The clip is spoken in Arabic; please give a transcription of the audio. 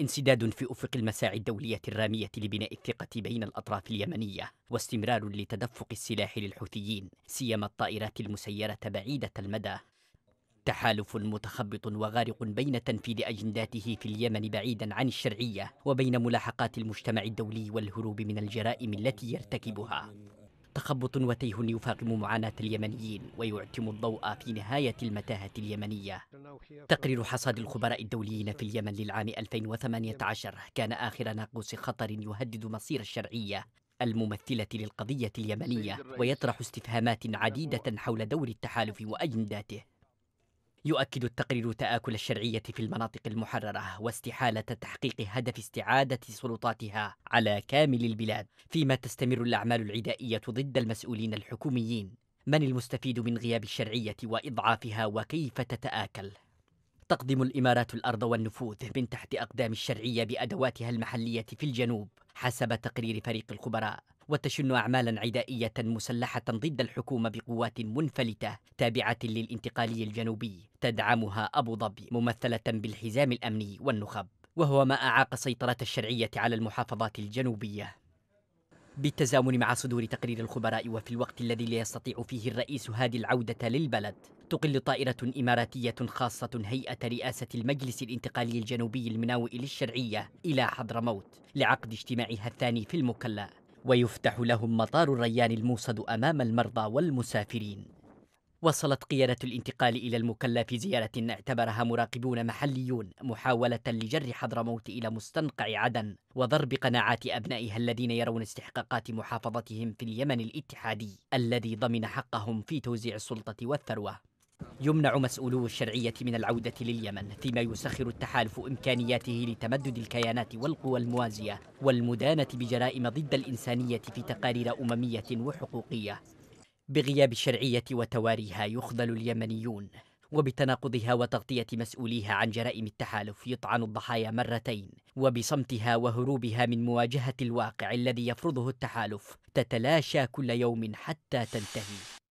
انسداد في أفق المساعي الدولية الرامية لبناء الثقة بين الأطراف اليمنية واستمرار لتدفق السلاح للحوثيين سيما الطائرات المسيرة بعيدة المدى تحالف متخبط وغارق بين تنفيذ أجنداته في اليمن بعيدا عن الشرعية وبين ملاحقات المجتمع الدولي والهروب من الجرائم التي يرتكبها تخبط وتيه يفاقم معاناة اليمنيين ويعتم الضوء في نهاية المتاهة اليمنية تقرير حصاد الخبراء الدوليين في اليمن للعام 2018 كان آخر ناقوس خطر يهدد مصير الشرعية الممثلة للقضية اليمنية ويطرح استفهامات عديدة حول دور التحالف وأجنداته يؤكد التقرير تآكل الشرعية في المناطق المحررة واستحالة تحقيق هدف استعادة سلطاتها على كامل البلاد فيما تستمر الأعمال العدائية ضد المسؤولين الحكوميين من المستفيد من غياب الشرعية وإضعافها وكيف تتآكل؟ تقدم الإمارات الأرض والنفوذ من تحت أقدام الشرعية بأدواتها المحلية في الجنوب حسب تقرير فريق الخبراء وتشن أعمالا عدائية مسلحة ضد الحكومة بقوات منفلتة تابعة للانتقالي الجنوبي تدعمها أبو ظبي ممثلة بالحزام الأمني والنخب وهو ما أعاق سيطرة الشرعية على المحافظات الجنوبية بالتزامن مع صدور تقرير الخبراء وفي الوقت الذي لا يستطيع فيه الرئيس هادي العودة للبلد تقل طائرة إماراتية خاصة هيئة رئاسة المجلس الانتقالي الجنوبي المناوئ للشرعية إلى حضرموت لعقد اجتماعها الثاني في المكلا ويفتح لهم مطار الريان الموصد أمام المرضى والمسافرين وصلت قيادة الانتقال إلى المكلا في زيارة اعتبرها مراقبون محليون محاولة لجر حضرموت إلى مستنقع عدن وضرب قناعات أبنائها الذين يرون استحقاقات محافظتهم في اليمن الاتحادي الذي ضمن حقهم في توزيع السلطة والثروة يمنع مسؤولو الشرعية من العودة لليمن فيما يسخر التحالف إمكانياته لتمدد الكيانات والقوى الموازية والمدانة بجرائم ضد الإنسانية في تقارير أممية وحقوقية بغياب الشرعية وتواريها يخذل اليمنيون وبتناقضها وتغطية مسؤوليها عن جرائم التحالف يطعن الضحايا مرتين وبصمتها وهروبها من مواجهة الواقع الذي يفرضه التحالف تتلاشى كل يوم حتى تنتهي